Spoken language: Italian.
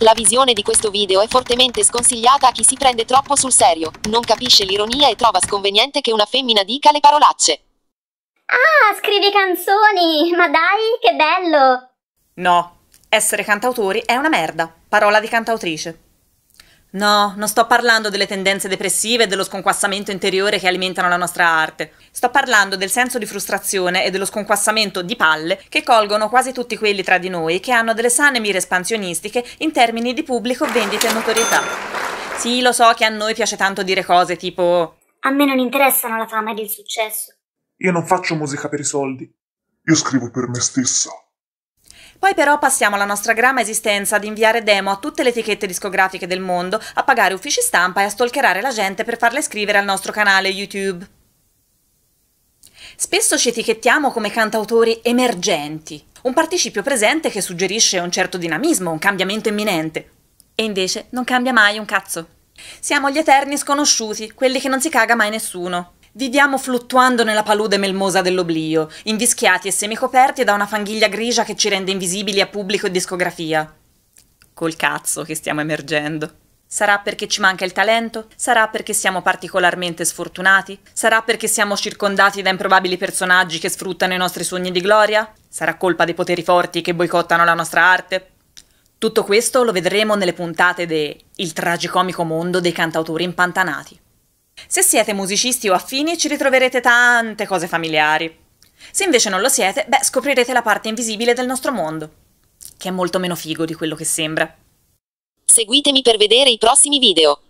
La visione di questo video è fortemente sconsigliata a chi si prende troppo sul serio, non capisce l'ironia e trova sconveniente che una femmina dica le parolacce. Ah, scrivi canzoni! Ma dai, che bello! No, essere cantautori è una merda. Parola di cantautrice. No, non sto parlando delle tendenze depressive e dello sconquassamento interiore che alimentano la nostra arte. Sto parlando del senso di frustrazione e dello sconquassamento di palle che colgono quasi tutti quelli tra di noi che hanno delle sane mire espansionistiche in termini di pubblico, vendite e notorietà. Sì, lo so che a noi piace tanto dire cose tipo A me non interessano la fama ed il successo. Io non faccio musica per i soldi. Io scrivo per me stessa. Poi però passiamo alla nostra grama esistenza di inviare demo a tutte le etichette discografiche del mondo, a pagare uffici stampa e a stalkerare la gente per farle iscrivere al nostro canale YouTube. Spesso ci etichettiamo come cantautori emergenti, un participio presente che suggerisce un certo dinamismo, un cambiamento imminente. E invece non cambia mai un cazzo. Siamo gli eterni sconosciuti, quelli che non si caga mai nessuno. Viviamo fluttuando nella palude melmosa dell'oblio, invischiati e semicoperti da una fanghiglia grigia che ci rende invisibili a pubblico e discografia. Col cazzo che stiamo emergendo. Sarà perché ci manca il talento? Sarà perché siamo particolarmente sfortunati? Sarà perché siamo circondati da improbabili personaggi che sfruttano i nostri sogni di gloria? Sarà colpa dei poteri forti che boicottano la nostra arte? Tutto questo lo vedremo nelle puntate de Il tragicomico mondo dei cantautori impantanati. Se siete musicisti o affini ci ritroverete tante cose familiari. Se invece non lo siete, beh, scoprirete la parte invisibile del nostro mondo, che è molto meno figo di quello che sembra. Seguitemi per vedere i prossimi video.